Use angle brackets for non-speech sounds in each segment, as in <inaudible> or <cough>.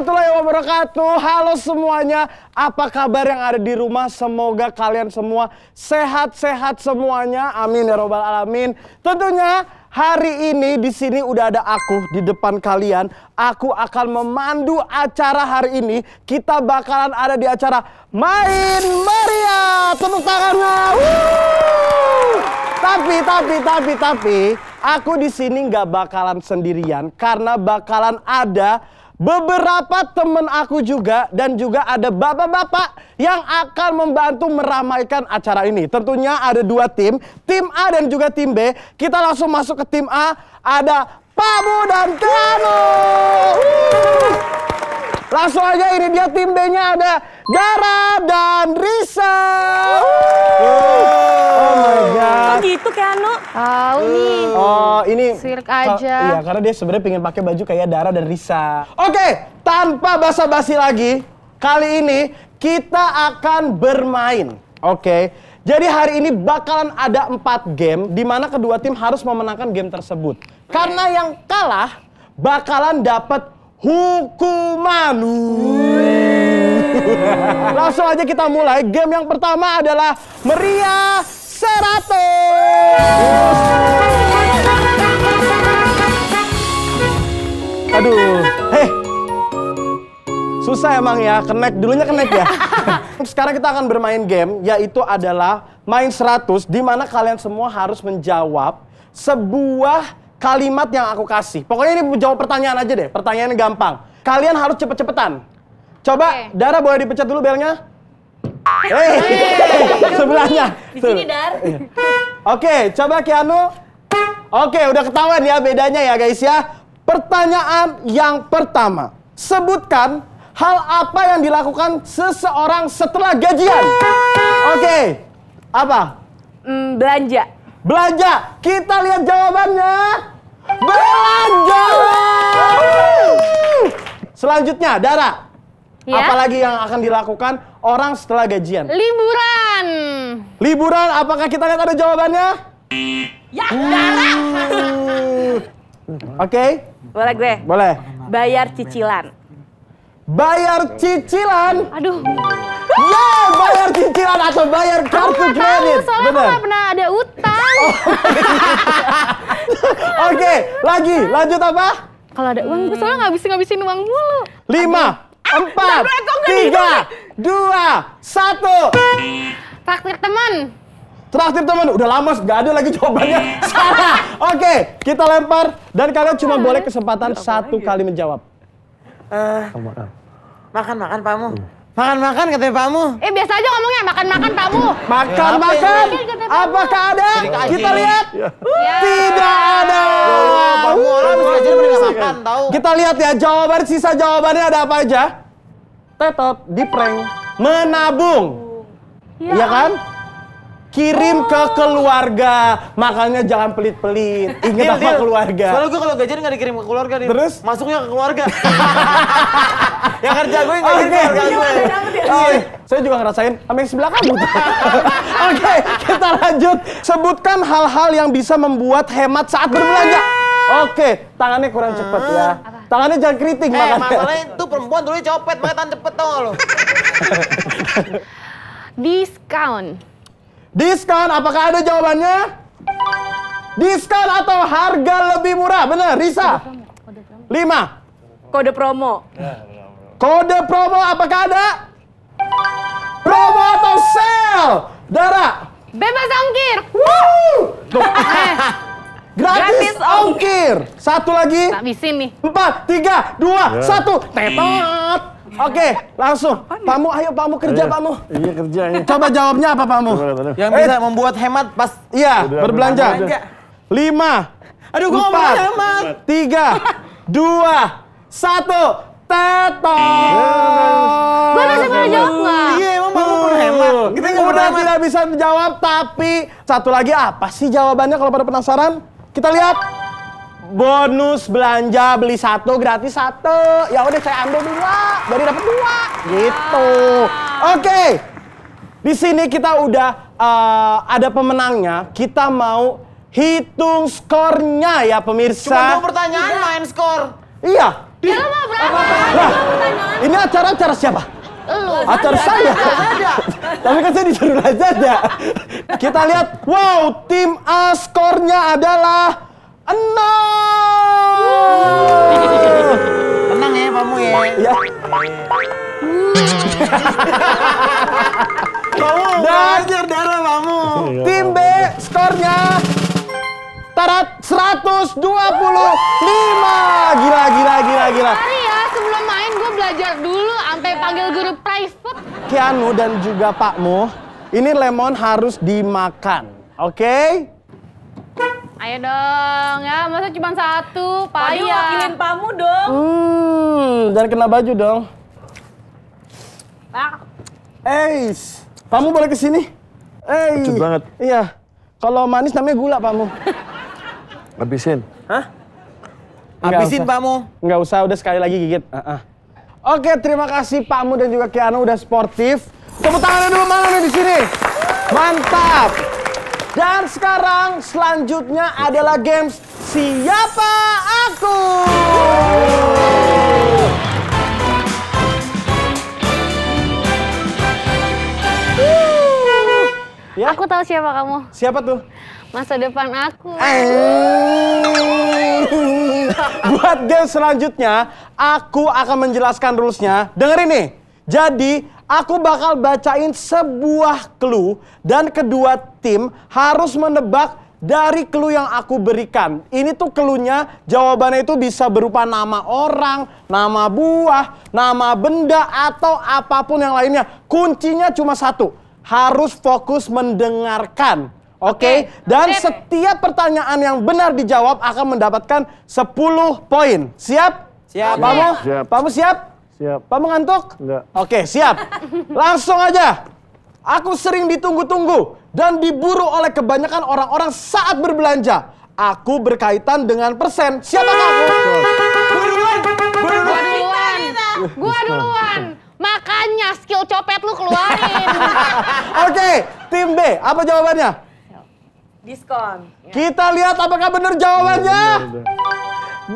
warahmatullahi wabarakatuh. Halo semuanya, apa kabar yang ada di rumah? Semoga kalian semua sehat-sehat semuanya. Amin ya robbal alamin. Tentunya hari ini di sini udah ada aku di depan kalian. Aku akan memandu acara hari ini. Kita bakalan ada di acara Main Maria. Tepuk tangannya. Tapi, tapi, tapi, tapi, aku di sini nggak bakalan sendirian karena bakalan ada beberapa temen aku juga dan juga ada bapak-bapak yang akan membantu meramaikan acara ini. Tentunya ada dua tim, tim A dan juga tim B. Kita langsung masuk ke tim A, ada Pabu dan Kano. Langsung aja ini dia tim B-nya ada Dara dan Risa. Wuh gitu Keanu? Tahu nih. Oh, oh ini sirik aja. Iya, karena dia sebenarnya pengen pakai baju kayak Dara dan Risa. Oke, tanpa basa-basi lagi, kali ini kita akan bermain. Oke. Jadi hari ini bakalan ada empat game di mana kedua tim harus memenangkan game tersebut. Karena yang kalah bakalan dapat hukuman. <laughs> Langsung aja kita mulai. Game yang pertama adalah meriah 100. Aduh, hei. Susah emang ya, connect dulunya connect ya. <laughs> Sekarang kita akan bermain game yaitu adalah main 100 di mana kalian semua harus menjawab sebuah kalimat yang aku kasih. Pokoknya ini jawab pertanyaan aja deh, pertanyaannya gampang. Kalian harus cepet-cepetan. Coba, okay. Dara boleh dipecat dulu belnya? <laughs> Sebelahnya. Di sini, Dar. Iya. Oke, coba Keanu. Oke, udah ketahuan ya bedanya ya guys ya. Pertanyaan yang pertama. Sebutkan hal apa yang dilakukan seseorang setelah gajian. Oke. Apa? Hmm, belanja. Belanja. Kita lihat jawabannya. Belanja. Selanjutnya, Dara. Ya? Apalagi yang akan dilakukan orang setelah gajian? Liburan. Liburan, apakah kita lihat ada jawabannya? Ya, darah. <laughs> Oke. Okay. Boleh gue? Boleh. Bayar cicilan. Bayar cicilan? Aduh. Ya, bayar cicilan atau bayar kartu kredit. soalnya aku gak pernah ada utang. Oh, <laughs> Oke, okay. lagi. Lanjut apa? Kalau ada uang, gue soalnya ngabisin-ngabisin uang mulu. Lima. Aduh empat, tiga, dua, satu. Traktir teman. Traktir teman, udah lama nggak ada lagi jawabannya. <laughs> Salah. Oke, kita lempar dan kalian cuma boleh kesempatan satu ya? kali menjawab. Eh, ah. makan. Makan, makan, Pamu. Hmm. Makan-makan katanya Pamu. Eh biasa aja ngomongnya makan-makan Pamu. Makan-makan. Ya, Apakah ada? Kita lihat. Ya. ya. Tidak ada. Ya Pamu orang jadi mereka makan iya. tahu. Kita lihat ya jawaban sisa jawabannya ada apa aja? Tetap di prank menabung. Ya. Iya ya kan? kirim ke oh. keluarga. Makanya jangan pelit-pelit. <laughs> Ingat deal, sama deal. keluarga. Soalnya gue kalau gajian nggak dikirim ke keluarga nih. Terus? Masuknya ke keluarga. <laughs> <laughs> Ya, yang kerja gue nggak okay. ke keluarga gue. Oh, iya. Ya. saya juga ngerasain sama yang sebelah kamu. Oke, okay, kita lanjut. Sebutkan hal-hal yang bisa membuat hemat saat berbelanja. Oke, okay. tangannya kurang hmm. cepet ya. Hmm. Tangannya jangan keriting eh, makanya. masalahnya itu perempuan dulu copet, makanya tangan cepet tau gak lo? discount Diskon, apakah ada jawabannya? Diskon atau harga lebih murah? Benar, Risa. Lima. Kode promo. Ya, kode promo apakah ada? Promo atau sale? Dara. Bebas ongkir. Wuhuu. <laughs> Eh. Gratis, Gratis ongkir. Satu lagi. bisin nih. Empat, tiga, dua, ya. satu. Tepat. Oke, langsung. Pamu, ayo Pamu kerja iya. Pamu. Iya kerja. Ya. Coba jawabnya apa Pamu? Yang bisa membuat hemat pas iya berbelanja. Lima. Aduh, gua mau hemat. Tiga, <laughs> dua, satu. Teto. Iya, gua bisa jawab iya. nggak? Iya, emang Pamu hemat. Kita udah tidak bisa menjawab, tapi satu lagi apa sih jawabannya kalau pada penasaran? Kita lihat bonus belanja beli satu gratis satu. Ya udah saya ambil dua, jadi dapat dua. Gitu. Oke. Okay. Di sini kita udah uh, ada pemenangnya. Kita mau hitung skornya ya pemirsa. Cuma dua pertanyaan Tidak. main skor. Iya. Ya lo mau berapa? Nah, ini acara acara siapa? Lu. Acara saya. <laughs> Tapi kan saya disuruh aja ya. Kita lihat. Wow, tim A skornya adalah Enam. Tenang ya kamu ya. Ya. kamu <laughs> belajar darah kamu. Tim B skornya tarat 125. Gila gila gila gila. Hari ya sebelum main gue belajar dulu sampai panggil guru private. Kianu dan juga Pakmu, ini lemon harus dimakan. Oke? Okay? Ayo dong, ya masa cuma satu, payah. Padi wakilin pamu dong. Hmm, jangan kena baju dong. Pak. Ah. Eis, pamu boleh kesini. Eis. Kecut banget. Iya, kalau manis namanya gula pamu. Habisin. Hah? Habisin pamu. Nggak usah, udah sekali lagi gigit. Uh -uh. Oke, terima kasih pamu dan juga Kiano udah sportif. Tepuk tangan dulu mana nih di sini. Mantap. Dan sekarang selanjutnya adalah games Siapa Aku? Ya? Aku tahu siapa kamu. Siapa tuh? Masa depan aku. Eh. Buat game selanjutnya, aku akan menjelaskan rulesnya. Dengerin nih. Jadi, Aku bakal bacain sebuah clue dan kedua tim harus menebak dari clue yang aku berikan. Ini tuh clue-nya jawabannya itu bisa berupa nama orang, nama buah, nama benda atau apapun yang lainnya. Kuncinya cuma satu, harus fokus mendengarkan. Oke, okay. dan setiap pertanyaan yang benar dijawab akan mendapatkan 10 poin. Siap? Siap. Pamu? Siap. Pamu siap? Siap. Pak mengantuk? Enggak. Oke, siap. <laughs> Langsung aja. Aku sering ditunggu-tunggu dan diburu oleh kebanyakan orang-orang saat berbelanja. Aku berkaitan dengan persen. Siapa kamu? Gua duluan. Gua duluan. Gua duluan. Makanya skill copet lu keluarin. <laughs> Oke, tim B, apa jawabannya? Diskon. Kita lihat apakah benar jawabannya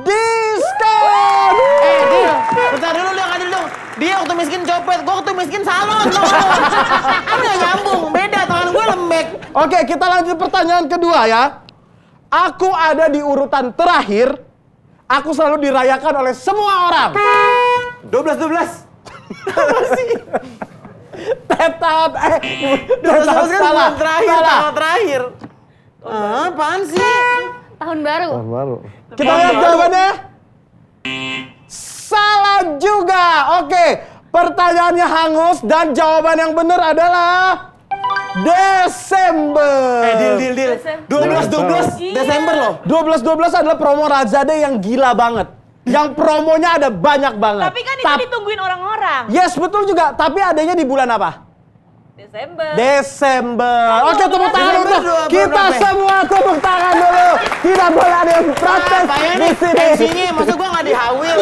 diskon. Eh, dia, bentar dulu dong, adil dong. Dia waktu miskin copet, gua waktu miskin salon. kan nggak nyambung, beda tangan gue lembek. Oke, kita lanjut pertanyaan kedua ya. Aku ada di urutan terakhir. Aku selalu dirayakan oleh semua orang. 12 12. Tetap eh, 12 salah, kan salah, terakhir, salah. terakhir. Ah, apaan sih? Tahun baru. Tahun baru. Kita lihat jawabannya. Salah juga. Oke, pertanyaannya hangus dan jawaban yang benar adalah Desember. Eh, deal, deal, deal. Desember. 12, 12 Desember loh. 12, 12 adalah promo Razade yang gila banget. Yang promonya ada banyak banget. Tapi kan itu Ta ditungguin orang-orang. Yes, betul juga. Tapi adanya di bulan apa? Desember. Desember. Oke, tepuk tangan dulu. Kita berapa? semua tepuk tangan dulu. Tidak boleh ada yang protes ah, di sini. Tensinya, maksud gua nggak dihawil.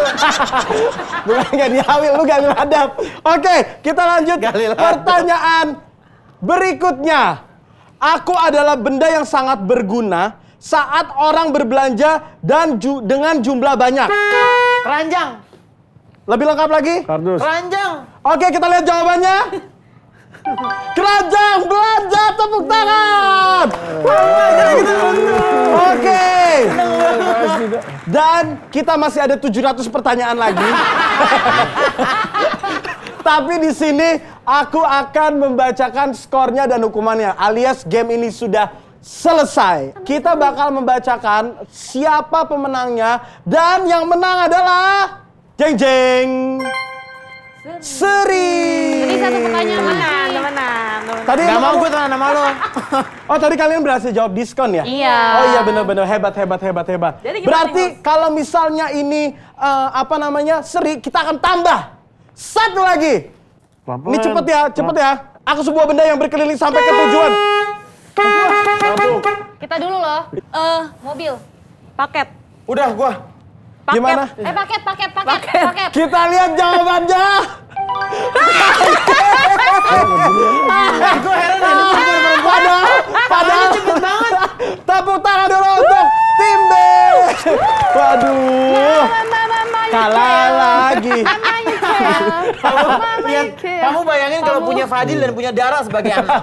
<laughs> Bukan nggak dihawil, lu galil hadap. Oke, kita lanjut. Galil Pertanyaan berikutnya. Aku adalah benda yang sangat berguna saat orang berbelanja dan ju dengan jumlah banyak. Keranjang. Lebih lengkap lagi? Kardus. Keranjang. Oke, kita lihat jawabannya. <laughs> Keranjang Belanja tepuk tangan. Oke. Dan kita masih ada 700 pertanyaan lagi. <laughs> Tapi di sini aku akan membacakan skornya dan hukumannya. Alias game ini sudah selesai. Kita bakal membacakan siapa pemenangnya dan yang menang adalah jeng jeng. Seri. Seri. satu pertanyaan menang, temenan, temenan. Tadi Gak mau gue temenan nama lo. <laughs> oh tadi kalian berhasil jawab diskon ya? Iya. Oh iya benar-benar hebat, hebat, hebat, hebat. Jadi Berarti kalau misalnya ini uh, apa namanya seri, kita akan tambah satu lagi. Pelan Ini cepet ya, cepet ya. Aku sebuah benda yang berkeliling sampai ke tujuan. Kita dulu loh. Eh, uh, mobil. Paket. Udah, gua. Paket. Gimana? Eh paket, paket, paket, paket. paket. Kita lihat jawabannya. Gue heran ya, Padahal, padahal. cepet banget. Tepuk tangan dulu untuk tim B. Waduh. Kalah lagi. Kamu, kamu bayangin kalau punya Fadil dan punya Dara sebagai anak.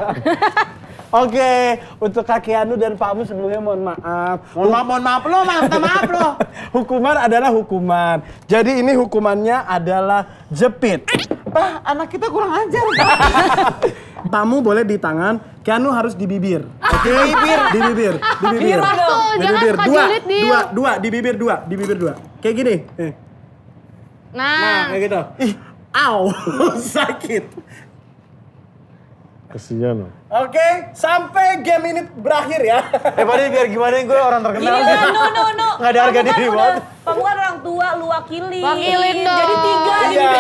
Oke, okay. untuk kaki Anu dan Pak Mus sebelumnya mohon maaf. Mohon maaf, mohon maaf lo, maaf, maaf lo. <laughs> hukuman adalah hukuman. Jadi ini hukumannya adalah jepit. Pak, ah, anak kita kurang ajar. <laughs> Pamu boleh di tangan, Keanu harus di bibir. Oke, okay? di bibir, di bibir, di bibir. Di bibir. Dua, dua, dua, di bibir dua, di bibir dua. Kayak gini. Eh. Nah, nah kayak gitu. Ih, Au, <laughs> sakit. Kesian loh. Oke, sampai game ini berakhir ya. Eh padahal biar gimana gue orang terkenal. Iya, yeah, no no no. Gak ada harga diri banget. Kamu kan orang tua, lu wakilin. Wakilin dong. Jadi tiga. Iya.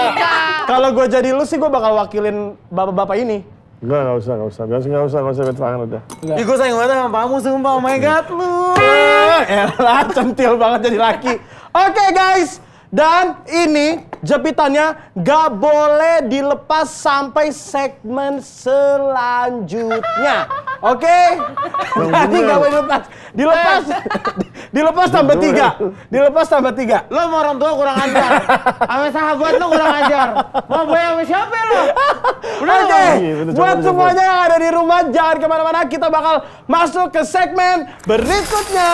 Kalau gue jadi lu sih gue bakal wakilin bapak-bapak ini. Enggak, enggak usah, enggak usah. Biasa enggak usah, enggak usah berterangan udah. Ih, gue sayang banget sama kamu sumpah. Oh my iya. God, lu. Eh, elah, centil banget jadi laki. Oke okay, guys, dan ini jepitannya gak boleh dilepas sampai segmen selanjutnya. <laughs> Oke? Okay? Jadi gak boleh dilepas. Dilepas. Eh. <laughs> dilepas tambah tiga. Dilepas tambah tiga. Lo mau orang tua kurang ajar. Sama sahabat lo kurang ajar. Mau gue sama siapa lo? Oke. Okay. Iya, Buat semuanya yang ada di rumah jangan kemana-mana. Kita bakal masuk ke segmen berikutnya.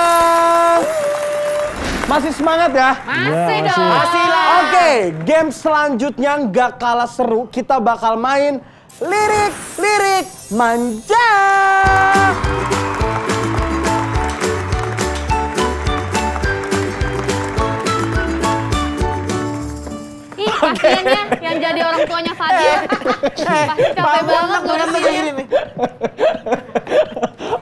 Masih semangat ya? ya? Masih, dong. Masih lah. Oke, okay, game selanjutnya nggak kalah seru. Kita bakal main lirik, lirik, manja. kasihannya yang jadi orang tuanya Fadil. Eh, eh, capek banget loh ya. ini.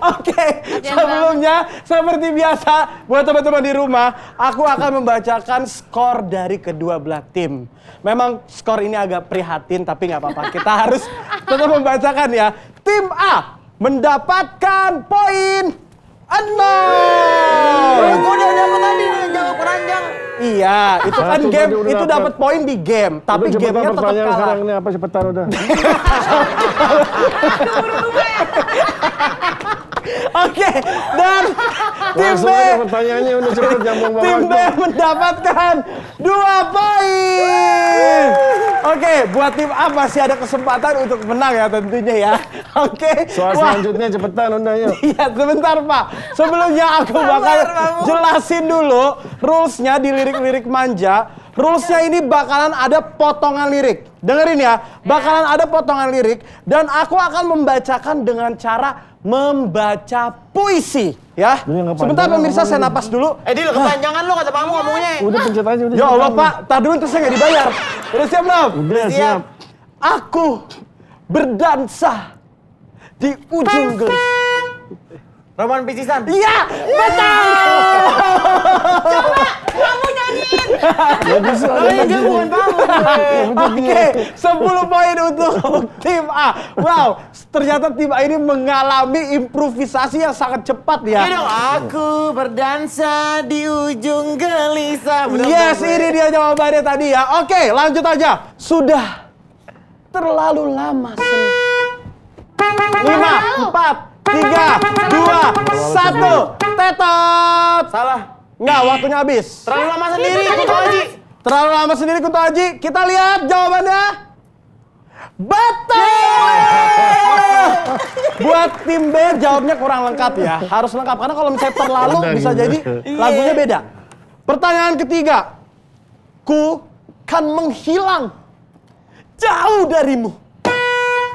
Oke, okay. sebelumnya seperti biasa buat teman-teman di rumah, aku akan membacakan skor dari kedua belah tim. Memang skor ini agak prihatin tapi nggak apa-apa. Kita <laughs> harus tetap membacakan ya. Tim A mendapatkan poin 6. Gue udah dapat tadi jawab ranjang. Iya, itu kan nah, game, udah, itu dapat poin di game, tapi gamenya tetap kalah. Sekarang ini apa cepetan udah. <laughs> <laughs> Oke, dan tim B pertanyaannya udah cepet nyambung Tim B mendapatkan dua poin. Oke, buat tim A masih ada kesempatan untuk menang ya tentunya ya. Oke. Soal selanjutnya cepetan undang yuk. Iya, sebentar Pak. Sebelumnya aku bakal jelasin dulu rulesnya di lirik-lirik manja Rulesnya ini bakalan ada potongan lirik. Dengerin ya, bakalan ada potongan lirik dan aku akan membacakan dengan cara membaca puisi ya. Sebentar pemirsa saya napas dulu. Eh Dil kepanjangan lo kata kamu iya. ngomongnya. Udah pencet aja udah. Ya Allah Pak, tar dulu terus saya nggak dibayar. Udah siap belum? Udah siap. Aku berdansa di ujung gelis. Roman Picisan. Iya, betul. Coba kamu nyanyiin. Bagus soalnya. dia bukan iya. kamu. Oke, 10 poin untuk tim A. Wow, ternyata tim A ini mengalami improvisasi yang sangat cepat ya. Ini aku berdansa di ujung gelisah. yes, ini dia jawabannya tadi ya. Oke, lanjut aja. Sudah terlalu lama. Lima, empat, tiga, dua, satu, tetap. Salah. Nggak, waktunya habis. Terlalu lama sendiri, Kuto Haji. Terlalu lama sendiri, Kuto Haji. Kita lihat jawabannya. Betul! <laughs> Buat tim B jawabnya kurang lengkap ya. Harus lengkap, karena kalau misalnya terlalu bisa jadi iya. lagunya beda. Pertanyaan ketiga. Ku kan menghilang jauh darimu. Eh,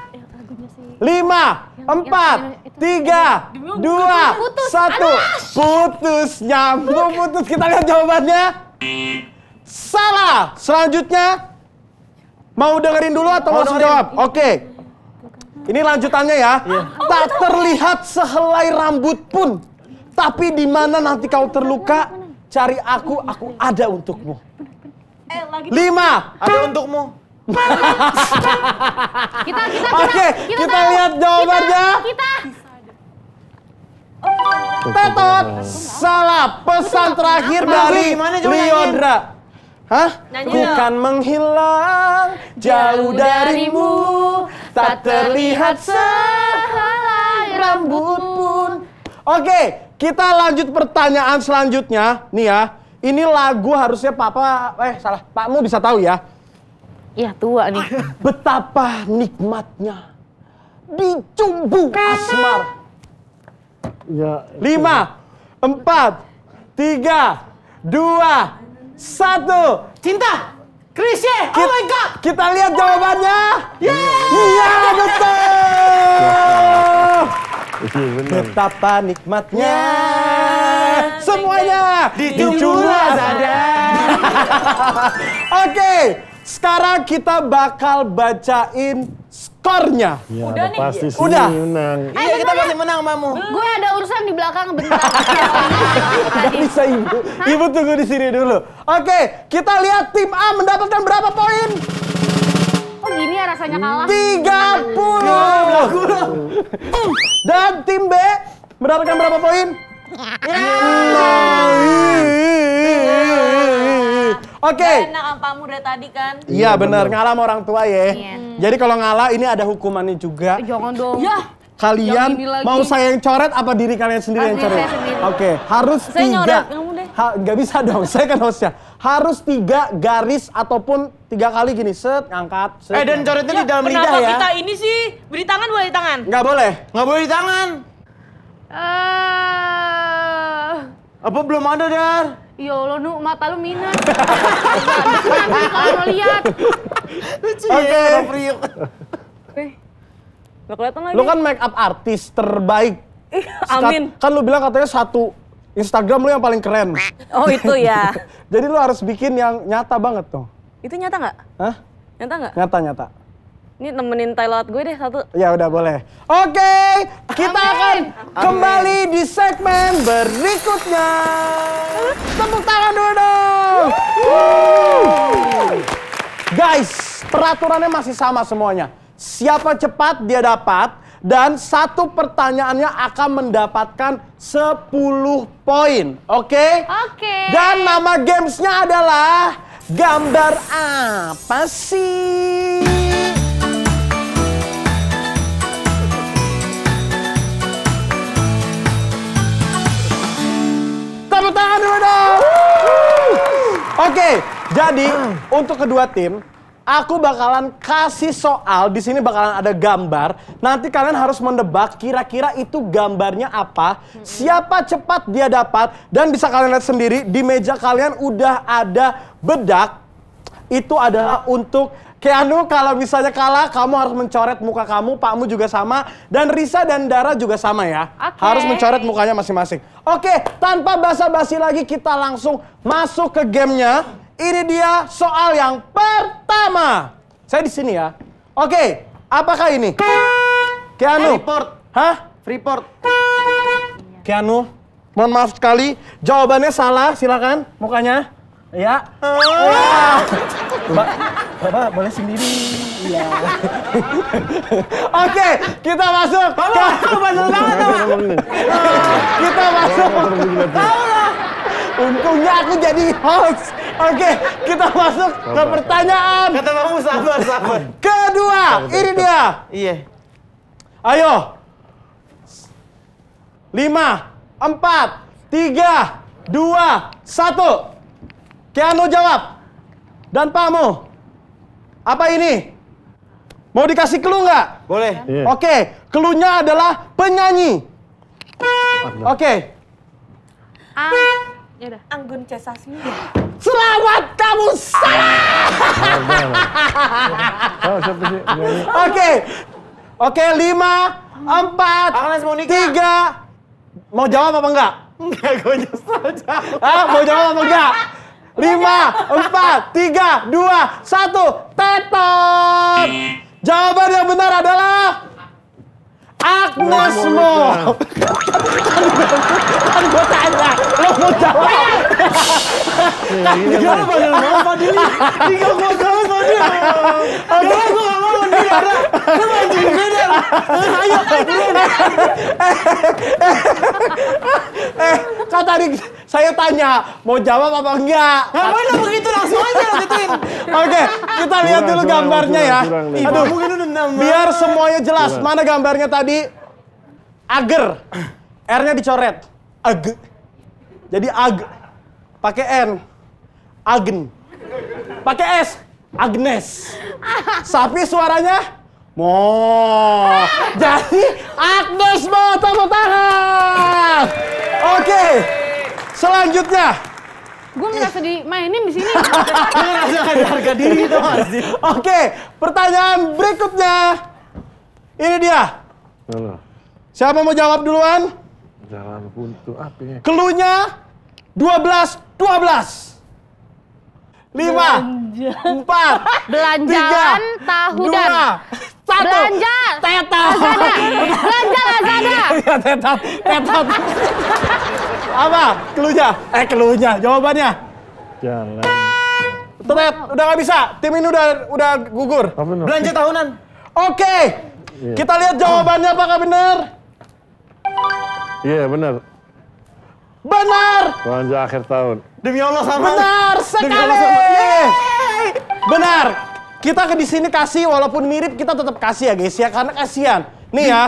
Lima, empat, tiga, dua, satu. Putus nyambung, putus. Kita lihat jawabannya. Salah. Selanjutnya, mau dengerin dulu atau mau langsung jawab? Oke. Ini lanjutannya ya. Iya. Tak terlihat sehelai rambut pun. Tapi di mana nanti kau terluka, cari aku, aku ada untukmu. Eh, Lima. Ada untukmu kita kita Oke, okay, kita, kita, kita lihat jawabannya. Kita, kita. Tetot, salah pesan terakhir Apa? dari Liodra. Hah? Nanya Bukan menghilang jauh darimu, tak terlihat sehelai rambut pun. Oke, kita lanjut pertanyaan selanjutnya. Nih ya, ini lagu harusnya Papa, eh salah, Pakmu bisa tahu ya. Iya tua nih. Ah, betapa nikmatnya dicumbu asmar. Ya, Lima, empat, tiga, dua, satu. Cinta. Krisye, oh my god. Kita lihat jawabannya. Iya, yeah. yeah, betul. Betapa nikmatnya. Yeah. Semuanya dicumbu asmara. <laughs> Oke. Sekarang kita bakal bacain skornya. Ya, udah nih. Pasti sih udah. menang. Eh, iya, kita pasti ya. menang, Mamu. Gue ada urusan di belakang bentar. Enggak <laughs> bisa, Ibu. Hah? Ibu tunggu di sini dulu. Oke, kita lihat tim A mendapatkan berapa poin? Oh, gini ya rasanya kalah. 30. Dan tim B mendapatkan berapa poin? Yeah. Yeah. Yeah. Oke. Okay. enak eh, apa muda tadi kan? Iya, iya benar ngalah sama orang tua ya. Yeah. Hmm. Jadi kalau ngalah ini ada hukumannya juga. Eh, jangan dong. Ya. Kalian mau saya yang coret apa diri kalian sendiri Adi, yang coret? Oke, okay. harus saya tiga. Nyoret, gak bisa dong, saya kan hostnya. Harus tiga garis ataupun tiga kali gini, set, angkat, set. Eh, dan coretnya di iya, dalam lidah ya. kita ini sih? Beri tangan boleh di tangan? Gak boleh. Gak boleh di tangan. Uh... Apa belum ada, Dar? Ya Allah, nu mata lu minus. <laughs> Nanti kalau mau lihat. Lucu okay. ya, Priuk. Eh, gak kelihatan lagi. Lu kan make up artis terbaik. Ih, amin. Kan lu bilang katanya satu Instagram lu yang paling keren. Oh itu ya. <laughs> Jadi lu harus bikin yang nyata banget tuh. Itu nyata nggak? Hah? Nyata nggak? Nyata nyata. Ini nemenin Thailand gue deh satu. Ya udah boleh. Oke, okay, kita Amin. akan kembali di segmen berikutnya. Tepuk tangan dulu dong. Guys, peraturannya masih sama semuanya. Siapa cepat dia dapat dan satu pertanyaannya akan mendapatkan 10 poin. Oke? Okay? Oke. Okay. Dan nama gamesnya adalah gambar apa sih? tepuk tangan dulu dong. Oke, jadi untuk kedua tim, aku bakalan kasih soal. Di sini bakalan ada gambar. Nanti kalian harus mendebak kira-kira itu gambarnya apa, siapa cepat dia dapat, dan bisa kalian lihat sendiri di meja kalian udah ada bedak. Itu adalah untuk Keanu kalau misalnya kalah kamu harus mencoret muka kamu, pakmu juga sama dan Risa dan Dara juga sama ya. Okay. Harus mencoret mukanya masing-masing. Oke, tanpa basa-basi lagi kita langsung masuk ke gamenya. Ini dia soal yang pertama. Saya di sini ya. Oke, apakah ini? Keanu. Freeport. Eh, Hah? Freeport. Keanu, mohon maaf sekali, jawabannya salah. Silakan mukanya. Ya. Ah. Bapak boleh sendiri. Iya. Oke, kita masuk. Bapak, masuk banget, Kita masuk. Tahu lah. Untungnya aku jadi host. Oke, kita masuk ke pertanyaan. Kata kamu sabar, sabar. Kedua, ini dia. Iya. Ayo. Lima, empat, tiga, dua, satu. Keanu jawab. Dan Pakmu, apa ini? Mau dikasih clue nggak? Boleh. Yeah. Oke, okay. clue-nya adalah penyanyi. Oke. Okay. Yaudah. Anggun C. Sasmi. Selamat kamu salah. Oke, oke lima, empat, tiga. Mau jawab apa enggak? Enggak, gue nyesel jawab. Ah, mau jawab apa enggak? lima, empat, tiga, dua, satu. Tetot. Jawaban yang benar adalah agnesmo Kan gue tanya, lo eh, mau eh, jawab? Eh, kan gue gue jawab Gue gak mau Lo kata Rik, saya tanya, mau jawab apa enggak? Enggak boleh begitu langsung aja gituin. Oke, kita lihat dulu gambarnya ya. Aduh, mungkin dendam. Biar semuanya jelas. Mana gambarnya tadi? Ager. R-nya dicoret. Ag. Jadi ag. Pakai N. Agen. Pakai S. Agnes. Sapi suaranya Mo. Jadi Agnes mau tepuk tangan. Oke. Okay. Selanjutnya. Gue merasa dimainin di sini. <laughs> Gue merasa ada harga diri tuh Mas. Oke, pertanyaan berikutnya. Ini dia. Halo. Siapa mau jawab duluan? Jalan buntu api. Keluhnya 12 12. 5 Belanja. 4 <laughs> Belanjaan tahu dan satu. Belanja. Teta. Lazada. Belanja Lazada. Teta. <laughs> Iya, Teta. Apa? Keluhnya? Eh, keluhnya. Jawabannya? Jalan. Tret, udah nggak bisa. Tim ini udah udah gugur. Belanja tahunan. Oke. Iya. Kita lihat jawabannya apakah benar? Iya, benar. Benar. Belanja akhir tahun. Demi Allah sama. Benar sekali. Benar. Kita ke di sini kasih walaupun mirip kita tetap kasih ya guys ya karena kasihan. Nih ya.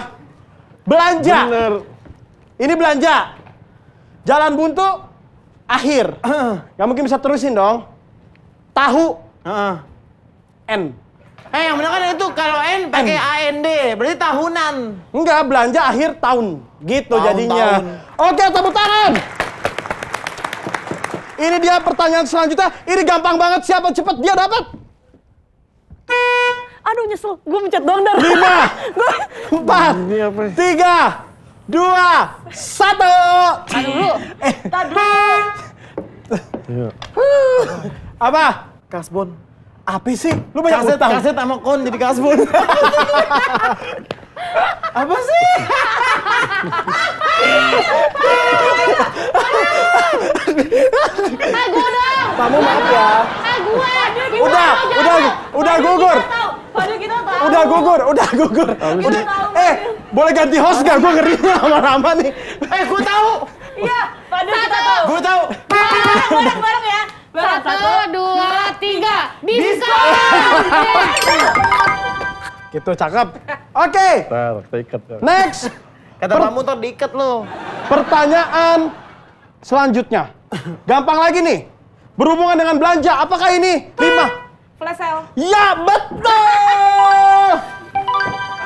Belanja. Bener. Ini belanja. Jalan buntu akhir. Gak mungkin bisa terusin dong. Tahu N. Eh yang benar kan itu kalau N pakai AND, berarti tahunan. Enggak, belanja akhir tahun. Gitu tahun, jadinya. Tahun. Oke, tepuk tangan. Ini dia pertanyaan selanjutnya. Ini gampang banget, siapa cepet dia dapat. Aduh nyesel, gue mencet doang dar. Lima, <laughs> empat, ya? tiga, dua, satu. Aduh, Eh. Iya. Apa? Kasbon. Apa sih? Lu banyak kaset, tahu. Kaset sama kon jadi kasbon. Apa sih? Aku Kamu maaf ya. Aku. Udah, udah, udah gugur kita tahu. Udah gugur, udah gugur. Abis udah tahu. Eh, boleh ganti host gak? Gue ngerinya lama-lama nih. Eh, gue tahu. Iya, pada kita tahu. Gue tahu. Bareng-bareng ya. Bareng, satu, dua, tiga. Bisa. <laughs> Gitu, cakep. Oke. Okay. Ya. Next. Kata per... kamu ntar diikat lo. Pertanyaan selanjutnya. Gampang lagi nih. Berhubungan dengan belanja, apakah ini? Lima, Flesel. Ya betul.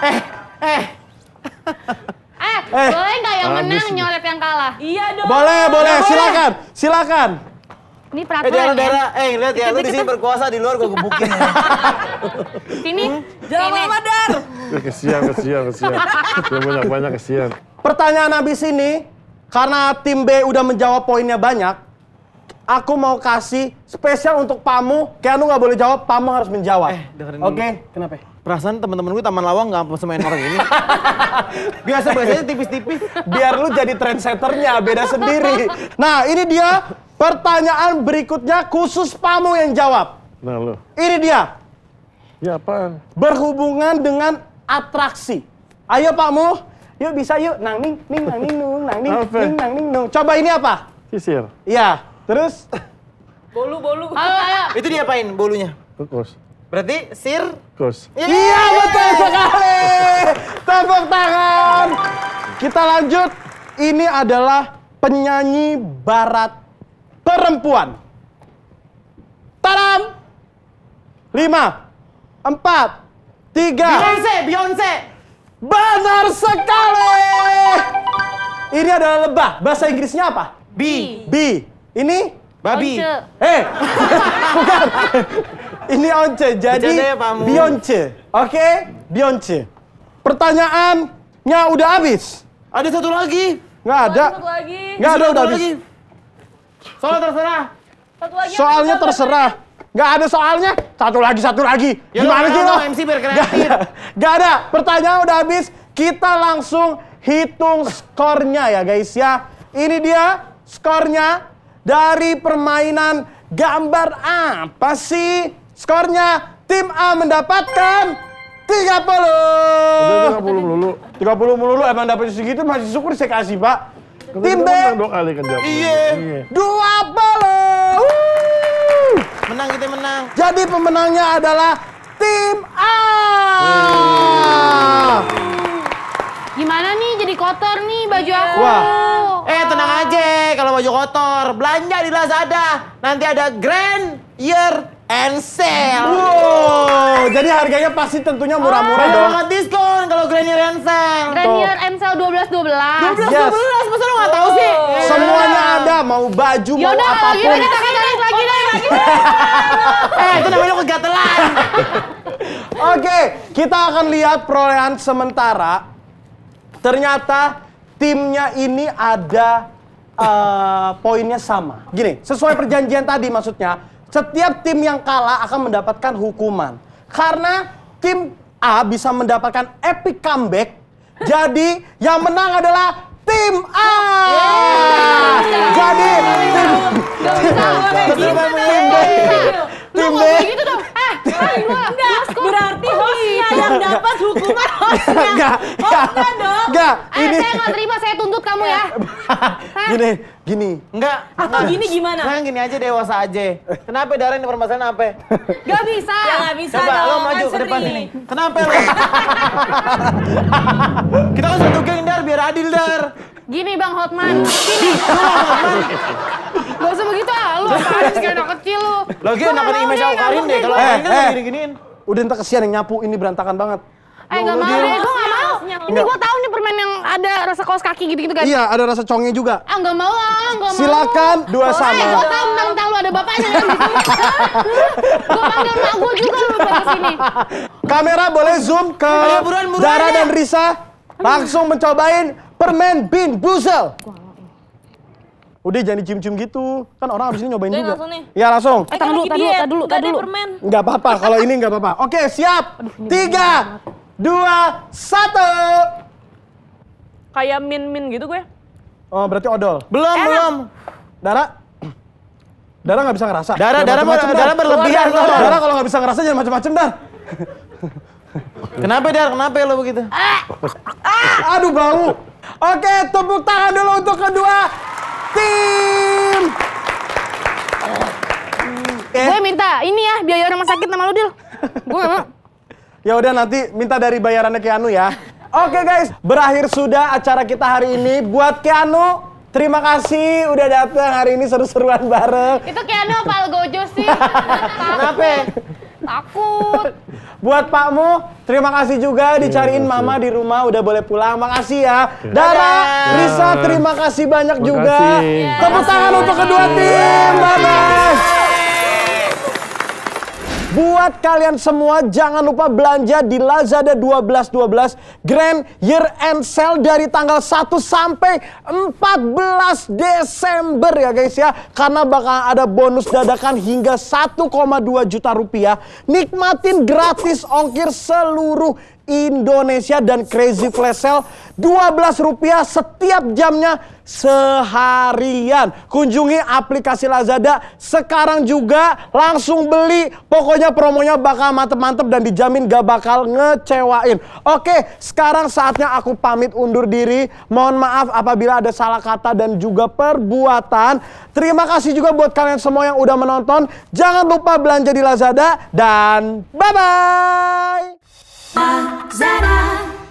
eh eh. eh, eh, boleh nggak yang menang nih. yang kalah? Iya dong. Boleh, iya boleh, ya, silakan, boleh. silakan. Ini eh, peraturan eh, daerah, daerah, Eh, lihat ya, lu di sini berkuasa, di luar gue gebukin. Ya. <laughs> sini, hmm? jangan lama, Dar. Eh, kesian, kesian, kesian. banyak-banyak kesian. Pertanyaan Abis ini, karena tim B udah menjawab poinnya banyak, Aku mau kasih spesial untuk Pamu. Keanu nggak boleh jawab, Pamu harus menjawab. Eh, dengerin Oke, okay. kenapa? Perasaan teman-teman gue Taman Lawang nggak pesen semain orang ini. <laughs> Biasa biasanya tipis-tipis. Biar lu jadi trendsetternya, beda sendiri. Nah, ini dia pertanyaan berikutnya khusus Pamu yang jawab. Nah, lu. Ini dia. Ya apa? Berhubungan dengan atraksi. Ayo Pamu. yuk bisa yuk. Nang ning, ning nang ning nung, nang ning, ning nang ning nung. Coba ini apa? Sisir. Iya. Terus? Bolu, bolu. Halo, ah, ah, itu ah. Itu diapain bolunya? Kukus. Berarti sir? Kukus. Ya. Iya, yeah, betul sekali! Tepuk tangan! Kita lanjut. Ini adalah penyanyi barat perempuan. Taram! Lima, empat, tiga. Beyonce, Beyonce. Benar sekali! Ini adalah lebah. Bahasa Inggrisnya apa? b b ini babi. Eh, <laughs> bukan. Ini once. Jadi bionce. Oke, okay? Beyonce. Pertanyaannya udah habis. Ada satu lagi. Nggak ada. Satu lagi. Nggak ada udah habis. Soal terserah. Satu lagi. Soalnya terserah. Gak ada soalnya, satu lagi, satu lagi. Ya Gimana sih lo? MC ada. <laughs> Gak ada. Pertanyaan udah habis. Kita langsung hitung skornya ya guys ya. Ini dia skornya dari permainan gambar apa sih? Skornya tim A mendapatkan 30. 30 melulu. 30 melulu emang dapat segitu masih syukur saya kasih, Pak. Tim B. Kan iya. 20. Iya. Menang kita menang. Jadi pemenangnya adalah tim A. Gimana nih jadi kotor nih baju yeah. aku? Wah. Eh tenang aja kalau baju kotor. Belanja di Lazada. Nanti ada grand year and sale. Wow, jadi harganya pasti tentunya murah-murah oh. dong. banget diskon kalau grand year and sale. Grand Tuh. year and sale 12 12. 12 yes. 12 masa lu enggak tahu sih? Oh. Semuanya ada, mau baju, Yaudah, mau apapun. Yaudah, kita balik lagi lagi. <laughs> Eh, itu namanya kegatelan. <laughs> Oke, okay, kita akan lihat perolehan sementara Ternyata timnya ini ada uh, poinnya sama. Gini, sesuai perjanjian tadi maksudnya, setiap tim yang kalah akan mendapatkan hukuman. Karena tim A bisa mendapatkan epic comeback, jadi yang menang adalah tim A. Jadi tim Tim B. Tim B. Enggak, berarti hostnya yang dapat hukuman <laughs> hostnya. Enggak, hostnya dong. Enggak, ini. Saya nggak terima, saya tuntut kamu ya. <laughs> gini, gini. Enggak. Atau ah, gini gimana? Nah, gini aja dewasa aja. Kenapa darah ini permasalahan apa? enggak <laughs> bisa. Ya, gak bisa Coba dong, lo kan maju ke depan sini. Kenapa lo? Kita kan satu geng, Dar, biar adil, Dar. Gini Bang Hotman. Gini usah begitu ah, lu apaan sih anak kecil lu. Lagi kecil image aku Karin deh, kalau eh, Karin kan eh. gini-giniin. Udah ntar kesian yang nyapu, ini berantakan banget. Eh gak mau deh, gue gak mau. Ini gue tau nih permen yang ada rasa kaos kaki gitu-gitu kan. Iya, ada rasa congnya juga. Ah gak mau ah, gak mau. Silakan, dua sama. Eh, gue tau tentang lu ada bapaknya kan di sini. <laughs> Gue panggil mak gue juga lu pada sini. Kamera boleh zoom ke Dara ya. dan Risa. Langsung mencobain permen bin buzel. Udah jangan dicium-cium gitu. Kan orang abis ini nyobain Udah, juga. Langsung Ya langsung. Eh, ya, tahan dulu, tahan dulu, tahan dulu, tahan dulu. Enggak apa-apa kalau ini enggak apa-apa. Oke, siap. Aduh, Tiga, dua, satu. Kayak min-min gitu gue. Oh, berarti odol. Belum, Enak. belum. Dara. Dara nggak bisa ngerasa. Dara, darah Dara, macem -macem, Dara, Dara berlebihan. Dara, Dara, Dara kalau nggak bisa ngerasa jangan macam-macam, Dar. Kenapa, Dar? Kenapa ya lo begitu? Ah! ah. Aduh, bau. Oke, tepuk tangan dulu untuk kedua Tim. Eh. Gue minta ini ya biaya rumah sakit nama lu, Dil. Gue gak mau. Ya udah nanti minta dari bayarannya Keanu ya. Oke okay, guys, berakhir sudah acara kita hari ini. Buat Keanu, Terima kasih udah datang hari ini seru-seruan bareng. Itu Keanu apa Algojo sih? <laughs> Kenapa? Takut. Buat Pakmu, terima kasih juga dicariin Mama di rumah udah boleh pulang. Makasih ya. Dara, Risa, terima kasih banyak juga. Tepuk tangan untuk kedua tim. Bye bye. Buat kalian semua jangan lupa belanja di Lazada 1212 Grand Year End Sale dari tanggal 1 sampai 14 Desember ya guys ya. Karena bakal ada bonus dadakan hingga 1,2 juta rupiah. Nikmatin gratis ongkir seluruh Indonesia dan Crazy Flash Sale 12 rupiah setiap jamnya seharian. Kunjungi aplikasi Lazada sekarang juga langsung beli. Pokoknya promonya bakal mantep-mantep dan dijamin gak bakal ngecewain. Oke, sekarang saatnya aku pamit undur diri. Mohon maaf apabila ada salah kata dan juga perbuatan. Terima kasih juga buat kalian semua yang udah menonton. Jangan lupa belanja di Lazada dan bye-bye. Zara.